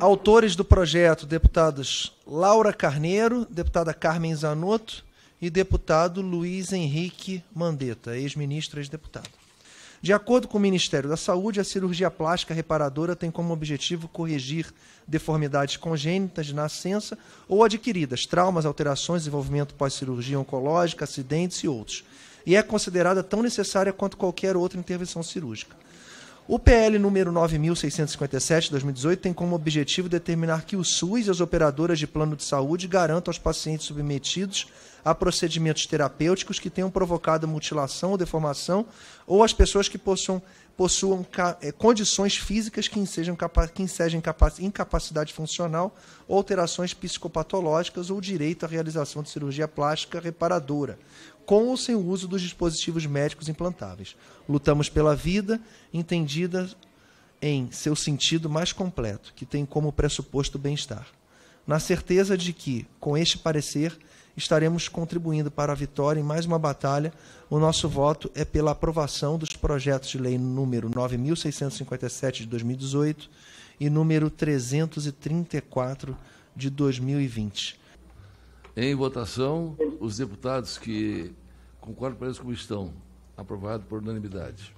Autores do projeto, deputados Laura Carneiro, deputada Carmen Zanotto e deputado Luiz Henrique Mandetta, ex-ministro e ex-deputado. De acordo com o Ministério da Saúde, a cirurgia plástica reparadora tem como objetivo corrigir deformidades congênitas de nascença ou adquiridas, traumas, alterações, desenvolvimento pós-cirurgia oncológica, acidentes e outros. E é considerada tão necessária quanto qualquer outra intervenção cirúrgica. O PL número 9.657-2018 tem como objetivo determinar que o SUS e as operadoras de plano de saúde garantam aos pacientes submetidos a procedimentos terapêuticos que tenham provocado mutilação ou deformação, ou as pessoas que possuam, possuam é, condições físicas que ensejam, que ensejam incapacidade funcional, alterações psicopatológicas ou direito à realização de cirurgia plástica reparadora com ou sem o uso dos dispositivos médicos implantáveis. Lutamos pela vida, entendida em seu sentido mais completo, que tem como pressuposto o bem-estar. Na certeza de que, com este parecer, estaremos contribuindo para a vitória em mais uma batalha, o nosso voto é pela aprovação dos projetos de lei número 9657 de 2018 e número 334 de 2020. Em votação, os deputados que concordo com eles como estão. Aprovado por unanimidade.